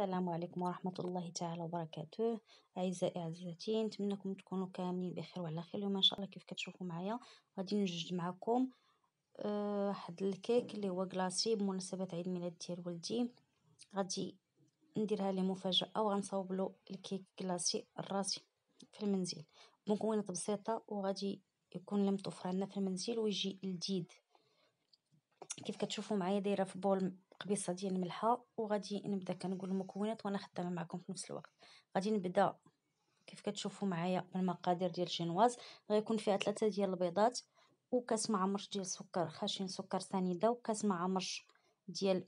السلام عليكم ورحمة الله تعالى وبركاته أعزائي عزيزتي نتمنىكم تكونوا كاملين بخير وعلى خير اليوم إن شاء الله كيف كتشوفوا معايا غادي نجد معكم آه، واحد أه الكيك اللي هو كلاصي بمناسبة عيد ميلاد ديال ولدي غادي نديرها ليه مفاجأة وغنصاوب له الكيك كلاصي الراسي في المنزل بمكونات بسيطة وغادي يكون لمطوف عندنا في المنزل ويجي لذيذ كيف كتشوفوا معايا دايره في بول قبيصه ديال الملحه وغادي نبدا كنقول المكونات وانا خدامه معكم في نفس الوقت غادي نبدا كيف كتشوفوا معايا بالمقادير ديال الجينواز غيكون فيها ثلاثه ديال البيضات وكاس معمرش ديال السكر خشن سكر سنيده وكاس معمرش ديال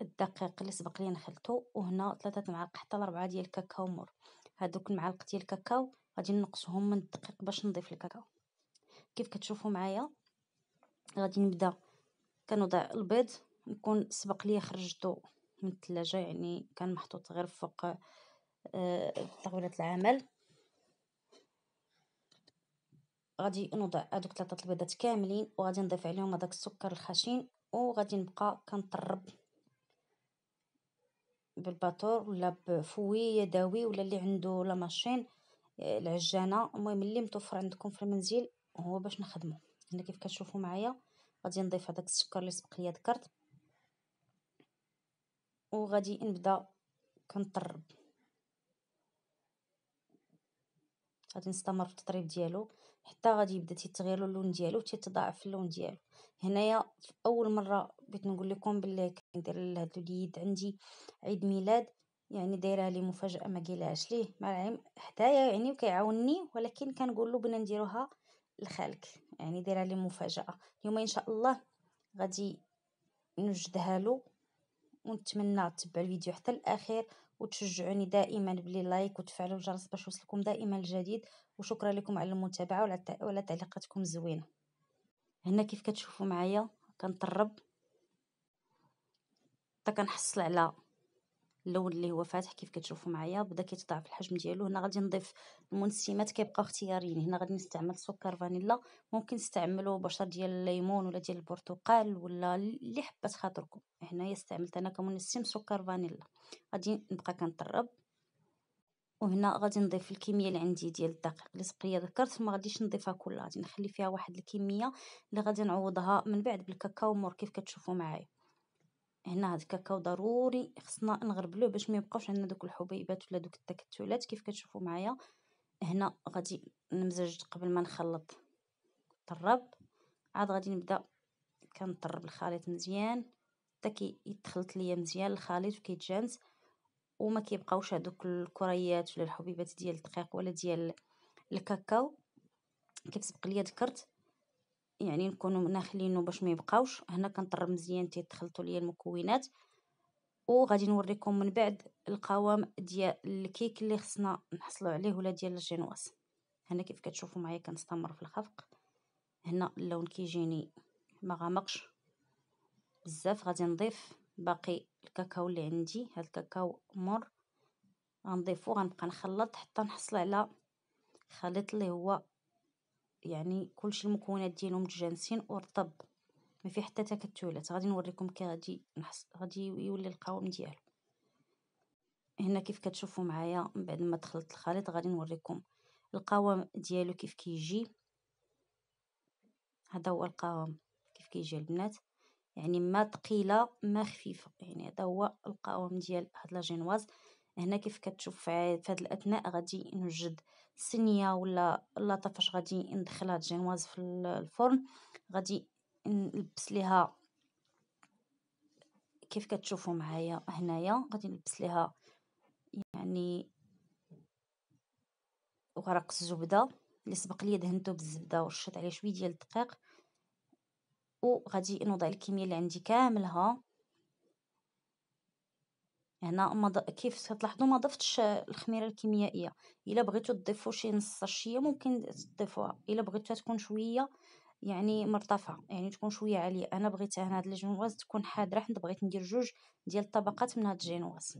الدقيق اللي سبق لي نخلطو وهنا ثلاثه معالق حتى لربعه ديال الكاكاو مر هذوك المعالق ديال الكاكاو غادي نقصهم من الدقيق باش نضيف الكاكاو كيف كتشوفوا معايا غادي نبدا كنوضع البيض نكون سبق لي خرجتو من التلاجة يعني كان محطوط غير فوق آه، طاولة العمل غادي نوضع هذوك ثلاثه البيضات كاملين وغادي نضيف عليهم هذاك السكر الخشن وغادي نبقى كنطرب بالباتور ولا بفوي يدوي ولا اللي عنده لا ماشين آه، العجانه المهم اللي متوفر عندكم في المنزل هو باش نخدمه هنا كيف كتشوفوا معايا غادي نضيف هذاك السكر اللي سبق لي ذكرت وغادي نبدا كنطرب غادي نستمر في التطريب ديالو حتى غادي يبدا تيتغير اللون ديالو وتيتضاعف اللون ديالو هنايا في اول مره بغيت نقول لكم باللي كندير لهاد الوليد عندي عيد ميلاد يعني دايره لي مفاجاه ما قيلهاش ليه العلم حدايا يعني وكيعاوني ولكن كنقول له بنا نديروها لخالك يعني دايره لي مفاجاه اليوم ان شاء الله غادي نوجدها له ونتمنى تتبع الفيديو حتى الاخير وتشجعوني دائما بلي لايك وتفعلوا الجرس باش يوصلكم دائما الجديد وشكرا لكم على المتابعه وعلى تعليقاتكم الزوينه هنا كيف كتشوفوا معايا كنطرب حتى كنحصل على اللون اللي هو فاتح كيف كتشوفوا معايا بدا كيتضاعف الحجم ديالو هنا غادي نضيف المنسمات كيبقاو اختياريين هنا غادي نستعمل سكر فانيلا ممكن نستعملوا بشر ديال الليمون ولا ديال البرتقال ولا اللي حبات خاطركم هنايا استعملت انا كمنسم سكر فانيلا غادي نبقى كنطرب وهنا غادي نضيف الكميه اللي عندي ديال الدقيق اللي سقيه ذكرت ما غاديش نضيفها كلها غادي نخلي فيها واحد الكميه اللي غادي نعوضها من بعد بالكاكاو مور كيف كتشوفوا معايا هنا هاد الكاكاو ضروري خصنا نغربلوه باش ما يبقاوش عندنا دوك الحبيبات ولا دوك التكتلات كيف كتشوفوا معايا هنا غادي نمزج قبل ما نخلط طرب عاد غادي نبدا كنطرب الخليط مزيان حتى كيتخلط ليا مزيان الخليط وكيتجانس وما كيبقاوش هذوك الكريات ولا الحبيبات ديال الدقيق ولا ديال الكاكاو كيف سبق ليا ذكرت يعني نكونوا ناخلينه باش ما يبقاوش هنا كنطرب مزيان تيتخلطوا ليا المكونات وغادي نوريكم من بعد القوام ديال الكيك اللي خصنا نحصلوا عليه ولا ديال الجينواز هنا كيف كتشوفوا معايا كنستمر في الخفق هنا اللون كيجيني ما غامقش بزاف غادي نضيف باقي الكاكاو اللي عندي هاد الكاكاو مر غنضيفو غنبقى نخلط حتى نحصل على خليط اللي هو يعني كلشي المكونات ديالهم متجانسين ورطب ما فيه حتى تكتلات غادي نوريكم كي غادي نحس غادي يولي القوام ديالو هنا كيف كتشوفوا معايا من بعد ما دخلت الخليط غادي نوريكم القوام ديالو كيف كيجي هذا هو القوام كيف كيجي البنات يعني ما ثقيله ما خفيفه يعني هذا هو القوام ديال هاد لاجينواز هنا كيف كتشوف في هاد الاثناء غادي نوجد السنيه ولا اللاطه فاش غادي ندخلها الجينواز في الفرن غادي نلبس ليها كيف كتشوفوا معايا هنايا غادي نلبس ليها يعني ورق الزبده اللي سبق لي دهنته بالزبده ورشيت عليه شويه ديال الدقيق وغادي نوضع الكميه اللي عندي كاملها هنا يعني ما كيف تلاحظوا ما ضفتش الخميره الكيميائيه الا بغيتو تضيفوا شي نص الشيه ممكن تضيفوها الا بغيتوها تكون شويه يعني مرتفعه يعني تكون شويه عاليه انا بغيتها هنا هاد الجينواز تكون حاضره حيت بغيت ندير جوج ديال الطبقات من هاد الجينواز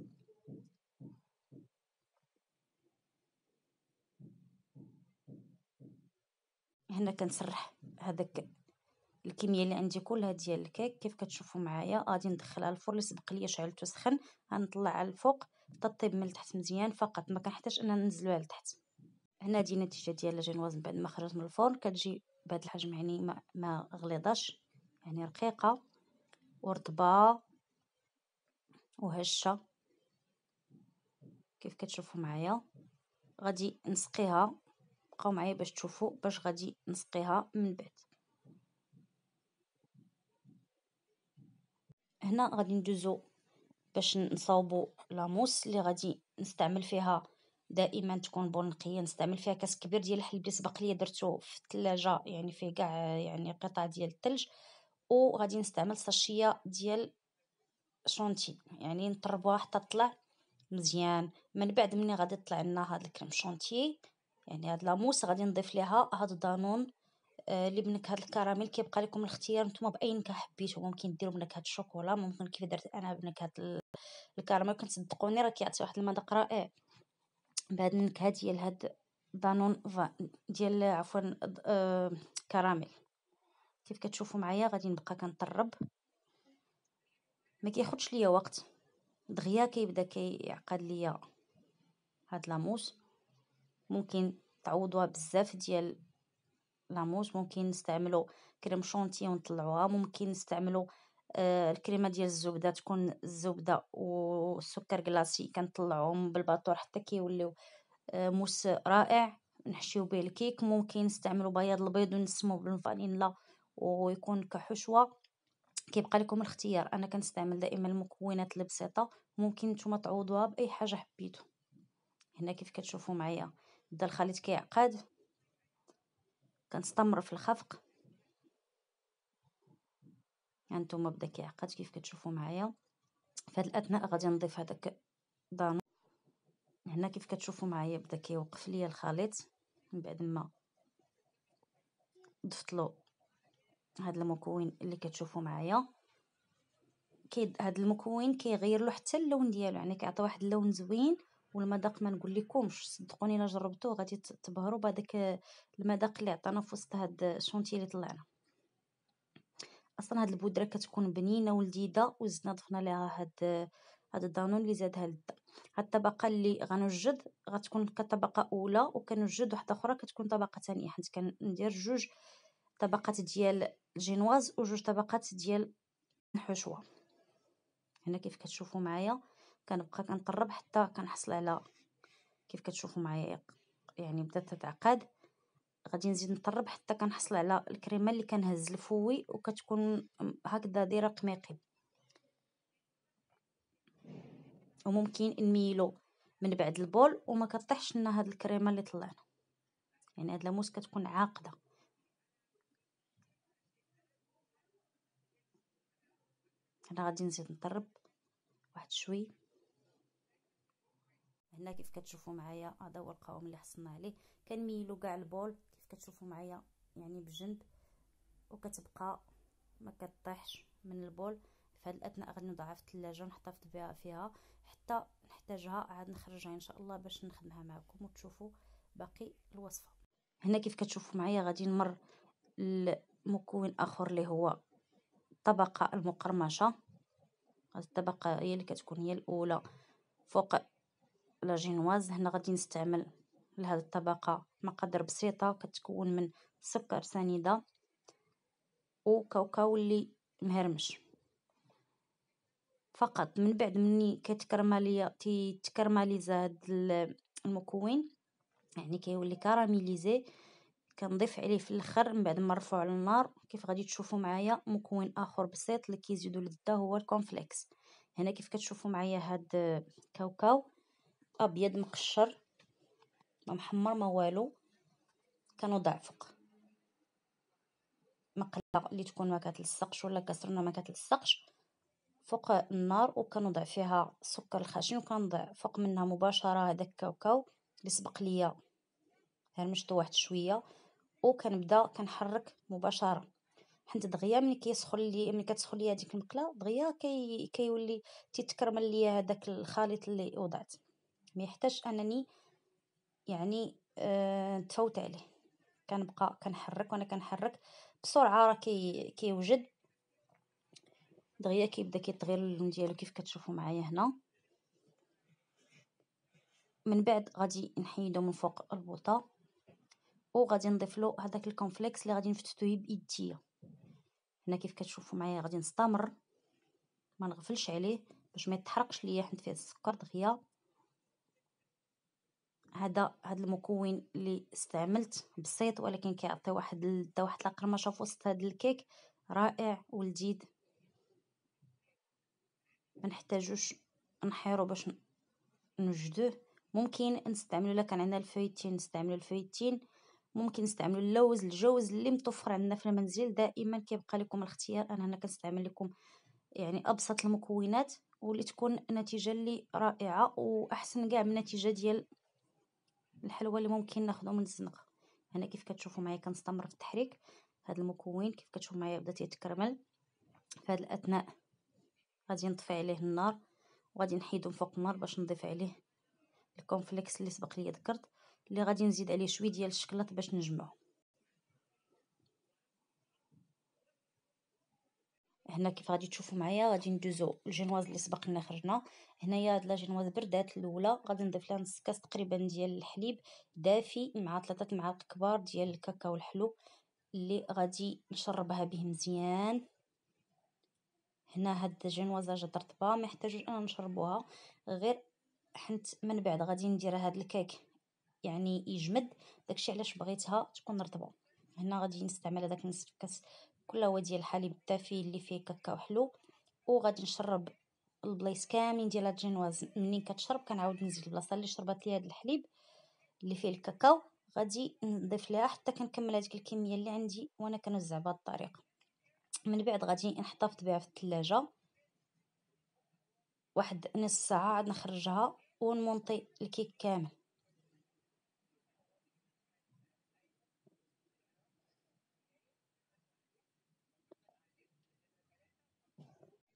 هنا كنسرح هذاك الكميه اللي عندي كلها ديال الكيك كيف كتشوفوا معايا غادي ندخلها الفرن اللي سبق ليا شعلته سخن غنطلعها الفوق تطيب من التحت مزيان فقط ما كنحتاجش اننا ننزلوها لتحت هنا دي النتيجه ديال الجينواز من بعد ما خرجت من الفرن كتجي بهذا الحجم يعني ما, ما غليضاش يعني رقيقه ورطبه وهشه كيف كتشوفوا معايا غادي نسقيها بقاو معايا باش تشوفوا باش غادي نسقيها من بعد هنا غادي ندوزو باش نصاوبو لاموس اللي غادي نستعمل فيها دائما تكون بون نقيه نستعمل فيها كاس كبير ديال الحليب اللي سبق لي درتو في الثلاجه يعني فيه كاع يعني قطع ديال الثلج وغادي نستعمل صاشيه ديال شونتي يعني نطربوها حتى تطلع مزيان من بعد ملي غادي تطلع لنا هذا الكريم شونتي يعني هاد لاموس غادي نضيف ليها هاد دانون آه، اللي بنكهه الكراميل كيبقى لكم الاختيار نتوما باي نكهه حبيتو ممكن ديروا بنكهه الشوكولا ممكن كيف درت انا بنكهه الكراميل كنت صدقوني راه كيعطي واحد المذاق رائع بهاد النكهه ديال هاد دانون فا ديال عفوا آه، كراميل كيف كتشوفوا معايا غادي نبقى كنطرب ما كياخذش ليا وقت دغيا كيبدا كيعقد ليا هاد لاموس ممكن تعوضوها بزاف ديال لاموز ممكن نستعملو كريم شونتي ونطلعوها ممكن نستعملو آه الكريمه ديال الزبده تكون الزبده والسكر كلاصي كنطلعوهم بالباطور حتى كيوليو آه موس رائع نحشيو به الكيك ممكن نستعملو بياض البيض ونسمو بالفانيلا ويكون كحشوه كيبقى لكم الاختيار انا كنستعمل دائما المكونات البسيطه ممكن نتوما تعوضوها باي حاجه حبيتو هنا كيف كتشوفوا معايا بدا الخليط كيعقد كنستمر في الخفق هانتوما بدا كيعقد كيف كتشوفوا معايا في هاد الاثناء غادي نضيف هذاك دانو هنا كيف كتشوفوا معايا بدا كيوقف ليا الخليط من بعد ما ضفت له هاد المكون اللي كتشوفوا معايا كي هاد المكون كيغير له حتى اللون ديالو يعني كيعطي واحد اللون زوين والمذاق ما نقول لكمش صدقوني الا جربتوه غادي تبهروا بهذاك المذاق اللي عطانا في وسط هاد الشونتي اللي طلعنا اصلا هاد البودره كتكون بنينه ولذيذه وزدنا ضفنا ليها هاد هاد الدانون اللي زادها لذة هاد الطبقه اللي غنوجد غتكون كطبقه اولى وكنوجد واحده اخرى كتكون طبقه ثانيه حيت كندير جوج طبقات ديال الجينواز وجوج طبقات ديال الحشوه هنا كيف كتشوفوا معايا كنبقى كنقرب حتى كنحصل على كيف كتشوفوا معايا يعني بدات تتعقد غادي نزيد نطرب حتى كنحصل على الكريمه اللي كنهز الفوي وكتكون هكذا دايره قميقي وممكن نميلو من بعد البول وما كطيحش لنا هاد الكريمه اللي طلعنا يعني هاد لاموس كتكون عاقده انا غادي نزيد نطرب واحد شويه هنا كيف كتشوفوا معايا هذا هو القوام اللي حصلنا عليه كنميلو كاع البول كيف كتشوفوا معايا يعني بجنب وكتبقى ما كطيحش من البول في هذه الاثناء غادي في الثلاجه ونحتفظ بها فيها حتى نحتاجها عاد نخرجها ان شاء الله باش نخدمها معكم وتشوفوا باقي الوصفه هنا كيف كتشوفوا معايا غادي نمر المكون اخر اللي هو الطبقه المقرمشه الطبقه هي اللي كتكون هي الاولى فوق لاجينواز هنا غادي نستعمل لهاد الطبقة مقادير بسيطة كتكون من سكر سنيدة وكاوكاو اللي مهرمش فقط من بعد مني كتكرمليا تيتكرمليزا هاد المكون يعني كيولي كراميليزي كنضيف عليه في الاخر من بعد ما نرفعو على النار كيف غادي تشوفوا معايا مكون اخر بسيط اللي كيزيدوا لذة هو الكونفليكس هنا كيف كتشوفوا معايا هاد كاوكاو ابيض مقشر ما محمر ما والو كنوضع فوق مقله اللي تكون ما كتلصقش ولا كسرنا ما كتلصقش فوق النار وكنوضع فيها السكر الخشن وكنضع فوق منها مباشره هذاك الكاوكاو اللي سبق ليا هرمشتو واحد شويه وكنبدا كنحرك مباشره حنت دغيا ملي كيسخن لي ملي كتسخن لي هذيك المقله دغيا كي كيولي تيتكرمل ليا هذاك الخليط اللي وضعت ما يحتاج انني يعني آه نتفوت عليه كنبقى كنحرك وانا كنحرك بسرعه راه كي كيوجد دغيا كيبدا كيطغي اللون ديالو كيف كتشوفوا معايا هنا من بعد غادي نحيدو من فوق البوطه وغادي نضيف له هذاك الكونفليكس اللي غادي نفتتوه بايديا هنا كيف كتشوفوا معايا غادي نستمر ما نغفلش عليه باش ما يتحرقش ليا حيت فيه السكر دغيا هذا هذا المكون اللي استعملت بسيط ولكن كيعطي واحد دا واحد القرمشه في وسط هذا الكيك رائع ولذيذ ما نحتاجوش نحيرو باش نوجدوه ممكن نستعملو الا كان عندنا الفويتين نستعملو الفويتين ممكن نستعملو اللوز الجوز اللي متوفر عندنا في المنزل دائما كيبقى لكم الاختيار انا هنا كنستعمل لكم يعني ابسط المكونات واللي تكون نتيجه اللي رائعه واحسن كاع من النتيجه ديال الحلوى اللي ممكن ناخذو من الزنقه هنا كيف كتشوفوا معايا كنستمر في التحريك هذا المكون كيف كتشوفوا معايا بدا تيتكرمل في هذا الاثناء غادي نطفي عليه النار وغادي نحيدو من فوق النار باش نضيف عليه الكونفليكس اللي سبق لي ذكرت اللي غادي نزيد عليه شويه ديال الشكلاط باش نجمعو هنا كيف غادي تشوفوا معايا غادي ندوزو الجينواز اللي سبق لنا خرجنا هنايا هاد لا جينواز بردات الاولى غادي نضيف لها نص كاس تقريبا ديال الحليب دافي مع ثلاثه معالق كبار ديال الكاكاو الحلو اللي غادي نشربها به مزيان هنا هاد الجينواز جات رطبه ما يحتاجوش انا نشربوها غير حنت من بعد غادي ندير هاد الكيك يعني يجمد داكشي علاش بغيتها تكون رطبه هنا غادي نستعمل هذاك نصف كاس كل هو ديال الحليب الدافي اللي فيه كاكاو حلو وغادي نشرب البلايص كاملين ديال هاد الجينواز منين كتشرب كنعاود نزيد البلاصه اللي شربت ليا هاد الحليب اللي فيه الكاكاو غادي نضيف ليها حتى كنكمل هذيك الكميه اللي عندي وانا كنوزع بهاد الطريقه من بعد غادي نحتفظ بها في الثلاجه واحد نص ساعه عاد نخرجها ونمونطي الكيك كامل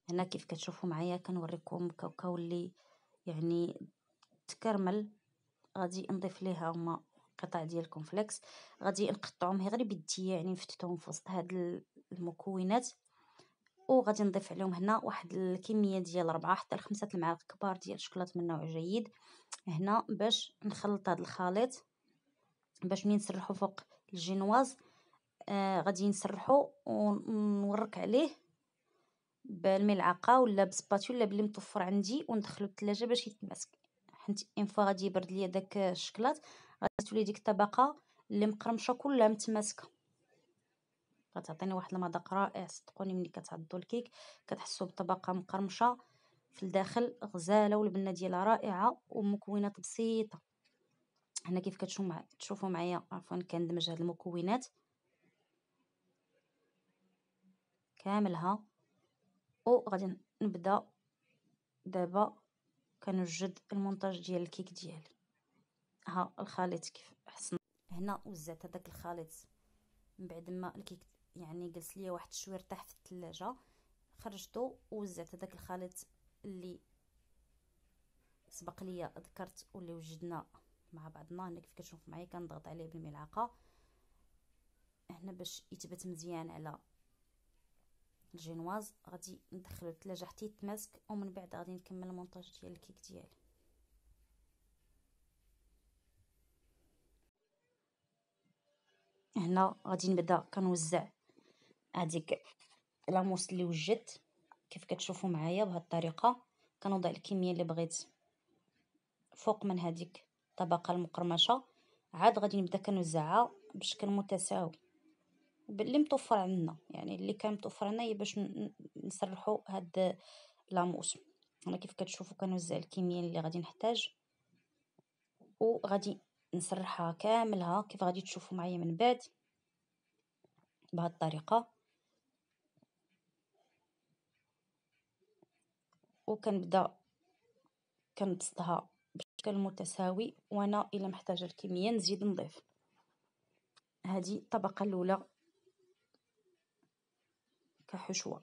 هنا كيف كتشوفوا معايا كنوريكم كاوكاو اللي يعني تكرمل غادي نضيف ليها هما قطع ديال الكونفليكس غادي نقطعهم غير بيدي يعني نفتتهم في وسط هاد المكونات وغادي نضيف عليهم هنا واحد الكميه ديال 4 حتى لخمسة المعالق كبار ديال الشوكولاط من نوع جيد هنا باش نخلط هذا الخليط باش ملي نسرحو فوق الجينواز آه غادي نسرحو ونورك عليه بالملعقه ولا ولا بلي متوفر عندي وندخلو الثلاجه باش يتماسك حيت اون فوا غادي يبرد ليا داك الشكلاط غادي تولي ديك الطبقه اللي مقرمشه كلها متماسكه غتعطيني واحد المذاق رائع صدقوني ملي كتعضو الكيك كتحسو بطبقه مقرمشه في الداخل غزاله والبنه ديالها رائعه ومكونات بسيطه هنا كيف كتشوفوا معايا تشوفوا معايا عفوا كندمج هاد المكونات كاملها وغادي نبدا دابا كنوجد المونتاج ديال الكيك ديالي ها الخليط كيف حسن هنا وزعت هذاك الخليط من بعد ما الكيك يعني جلس ليا واحد شويه ارتاح في الثلاجه خرجته وزعت هذاك الخليط اللي سبق ليا ذكرت واللي وجدنا مع بعضنا هنا كيف كتشوف معايا كنضغط عليه بالملعقه هنا باش يثبت مزيان على الجينواز غادي ندخلو الثلاجه حتى يتماسك ومن بعد غادي نكمل المونتاج ديال الكيك ديالي هنا غادي نبدا كنوزع هذيك لاموس اللي وجدت كيف كتشوفوا معايا بهذه الطريقه كنوضع الكميه اللي بغيت فوق من هذيك الطبقه المقرمشه عاد غادي نبدا كنوزعها بشكل متساوي باللي متوفر عندنا يعني اللي كان متوفر عندنا هي باش نسرحوا هاد لاموس انا كيف كتشوفوا كنوزع الكميه اللي غادي نحتاج وغادي نسرحها كاملها كيف غادي تشوفوا معايا من بعد بهاد الطريقه وكنبدا كنبسطها بشكل متساوي وانا الا محتاجه الكميه نزيد نضيف هذه الطبقه الاولى كحشوة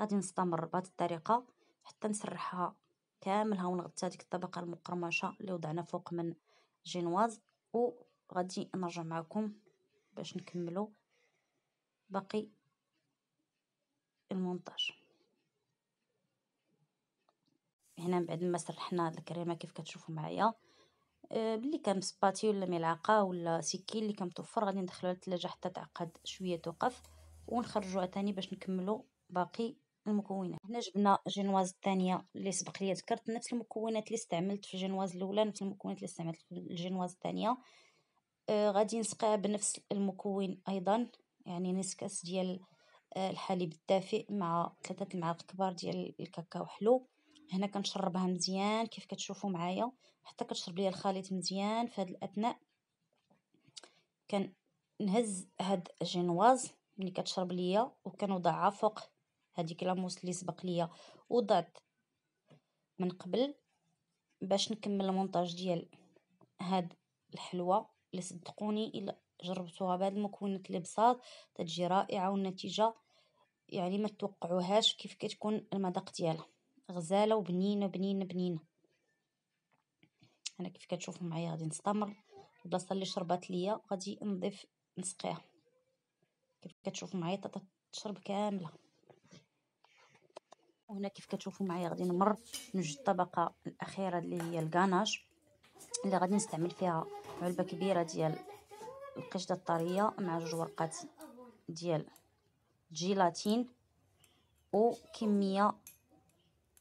غادي نستمر بهاد الطريقة حتى نسرحها كامل ونغطي غطيت هاديك الطبقة المقرمشة اللي وضعنا فوق من جينواز وغادي نرجع معكم باش نكملو باقي المونتاج هنا من بعد ما سرحنا هاد الكريمه كيف كتشوفوا معايا آه، بلي كان سباتي ولا ملعقه ولا سكين اللي متوفر غادي على التلاجة حتى تعقد شويه توقف ونخرجوها تاني باش نكملو باقي المكونات هنا جبنا جينواز الثانيه اللي سبق ليا ذكرت نفس المكونات اللي استعملت في الجينواز الاولى نفس المكونات اللي استعملت في الجينواز الثانيه آه غادي نسقيها بنفس المكون ايضا يعني نص كاس ديال آه الحليب الدافئ مع ثلاثه المعالق كبار ديال الكاكاو حلو هنا كنشربها مزيان كيف كتشوفوا معايا حتى كتشرب ليا الخليط مزيان في هاد الاثناء كنهز هاد الجينواز ملي كتشرب ليا وكنوضعها فوق هذيك لاموس اللي سبق ليا وضعت من قبل باش نكمل المونتاج ديال هاد الحلوه اللي صدقوني الا جربتوها بهاد المكونات اللي بساط تتجي رائعه والنتيجه يعني ما توقعوهاش كيف كتكون المذاق ديالها غزاله وبنينه بنينه بنينه انا كيف كتشوفوا معايا غادي نستمر البلاصه اللي شربات ليا غادي نضيف نسقيها كيف كتشوفوا معايا تشرب كامله وهنا كيف كتشوفوا معايا غادي نمر نوجد الطبقه الاخيره اللي هي الكاناج اللي غادي نستعمل فيها علبه كبيره ديال القشده الطريه مع جوج ورقات ديال جيلاتين وكميه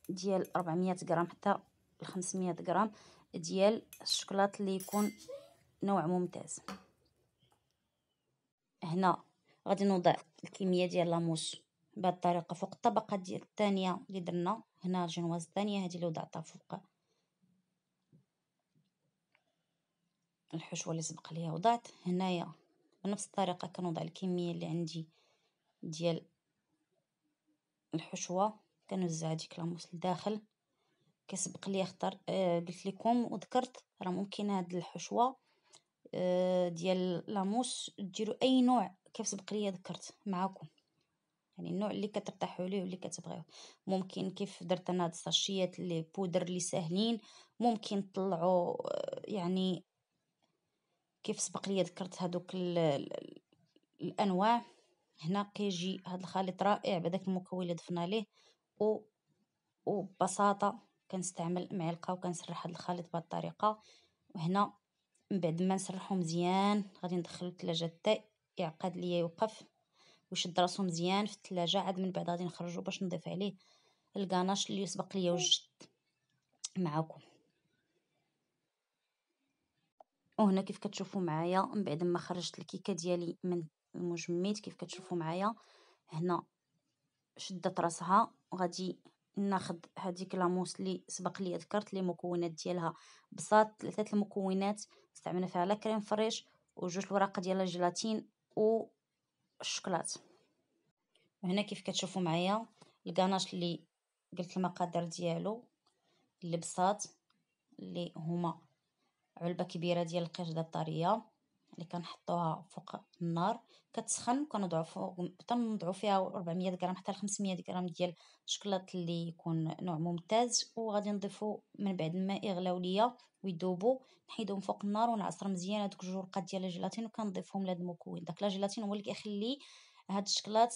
ديال 400 غرام حتى 500 غرام ديال الشوكولاط اللي يكون نوع ممتاز هنا غادي نوضع الكميه ديال لاموس بهذه الطريقه فوق الطبقه ديال الثانيه اللي درنا هنا الجنواز الثانيه هذه اللي وضعتها فوق الحشوه اللي سبق ليها وضعت هنايا بنفس الطريقه كنوضع الكميه اللي عندي ديال الحشوه كنوزع هاديك لاموس لداخل كيسبق لي خطر آه قلت لكم وذكرت راه ممكن هاد الحشوه آه ديال لاموس ديروا اي نوع سبق لي ذكرت معاكم يعني النوع اللي كترتاحوا ليه واللي كتبغيوه ممكن كيف درت انا هاد الساشيات اللي بودر اللي ساهلين ممكن تطلعوا آه، يعني كيف سبق لي ذكرت هادوك ال الانواع هنا كيجي هاد الخليط رائع بداك المكون اللي ضفنا ليه و وببساطة كنستعمل معلقة وكنسرح هاد الخليط بهاد الطريقة وهنا من بعد ما نسرحو مزيان غادي ندخلو الثلاجه حتى يعقد ليا يوقف ويشد راسو مزيان في الثلاجة عاد من بعد غادي نخرجو باش نضيف عليه الكناش اللي سبق ليا وجد معاكم وهنا كيف كتشوفوا معايا من بعد ما خرجت الكيكه ديالي من المجمد كيف كتشوفوا معايا هنا شدت راسها غادي ناخذ هذيك لاموس اللي سبق لي ذكرت لي مكونات ديالها بساط ثلاثه المكونات استعملنا فيها لا كريم فريش وجوج الوراق ديال الجيلاتين والشوكولات هنا كيف كتشوفوا معايا الكاناش اللي قلت المقادير ديالو اللي بساط اللي هما علبه كبيره ديال القرده الطريه اللي كنحطوها فوق النار كتسخن كنضعفو فوق فيها 400 غرام حتى 500 غرام ديال الشكلاط اللي يكون نوع ممتاز وغادي نضيفو من بعد ما يغلاو ليا ويذوبوا نحيدهم فوق النار ونعصر مزيان هذوك الجرقات ديال الجيلاتين وكنضيفهم لهاد المكون داك الجيلاتين هو اللي كيخلي هاد الشكلاط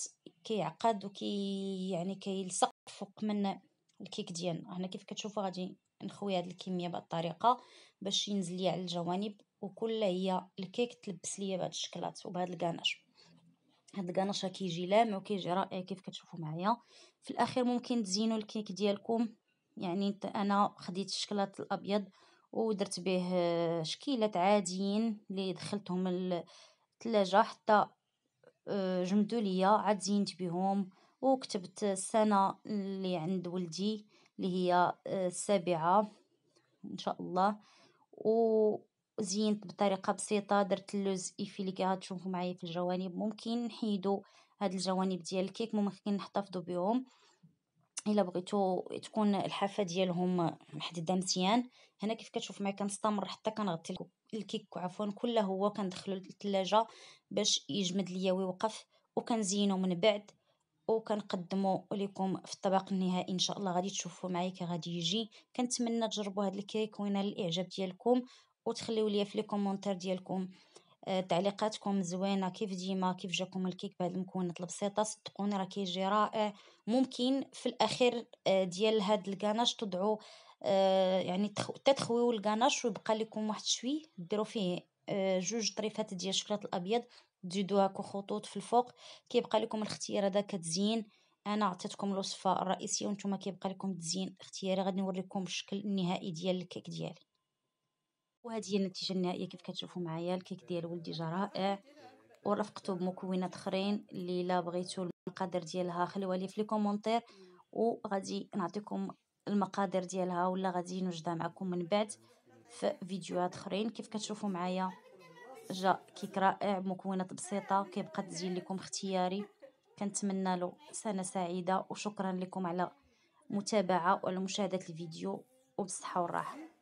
كيعقد وكي يعني كيلصق فوق من الكيك ديالنا هنا كيف كتشوفوا غادي نخوي هاد الكميه بهاد الطريقه باش ينزل ليا على الجوانب وكل هي الكيك تلبس ليا بهاد الشكلات وبهذا الكناش هاد الكناش راه كيجي لامع وكيجي رائع كيف كتشوفوا معايا في الاخير ممكن تزينوا الكيك ديالكم يعني انا خديت الشكلات الابيض ودرت به شكيلات عاديين اللي دخلتهم الثلاجه حتى آه، جمدوا ليا عاد زينت بهم وكتبت السنه اللي عند ولدي اللي هي آه، السابعه ان شاء الله و زينت بطريقه بسيطه درت اللوز ايفي اللي غتشوفوا معايا في الجوانب ممكن نحيدو هاد الجوانب ديال الكيك ممكن نحتفظوا بهم الا بغيتو تكون الحافه ديالهم محدده مزيان هنا كيف كتشوف معايا كنستمر حتى كنغطي الكيك عفوا كله هو كندخلو للثلاجه باش يجمد ليا ويوقف وكنزينو من بعد وكنقدمو لكم في الطبق النهائي ان شاء الله غادي تشوفوا معايا كي غادي يجي كنتمنى تجربوا هذا الكيك وينال الاعجاب ديالكم وتخليو ليا في لي كومونتير ديالكم آه، تعليقاتكم زوينه كيف ديما كيف جاكم الكيك بهاد المكونات البسيطه صدقوني راه كيجي رائع ممكن في الاخير آه، ديال هاد الكاناش تضعوا آه، يعني تتخويو الكاناش ويبقى لكم واحد شوي ديروا فيه جوج طريفات ديال الشوكولات الابيض تزيدوها كخطوط في الفوق كيبقى لكم الاختيار هذا كتزين انا عطيتكم الوصفه الرئيسيه وانتم كيبقى لكم تزين اختياري غادي نوريكم الشكل النهائي ديال الكيك ديالي وهذه هي النتيجة النهائية كيف كتشوفوا معايا الكيك ديال ولدي جا رائع ورافقته بمكونات اخرين اللي لا بغيتو المقادير ديالها خليوها لي في لي كومونتير وغادي نعطيكم المقادير ديالها ولا غادي نوجدها معكم من بعد في فيديوهات اخرين كيف كتشوفوا معايا جا كيك رائع بمكونات بسيطه كيبقى التزيين لكم اختياري كنتمنى له سنه سعيده وشكرا لكم على متابعه وعلى مشاهده الفيديو وبالصحه والراحه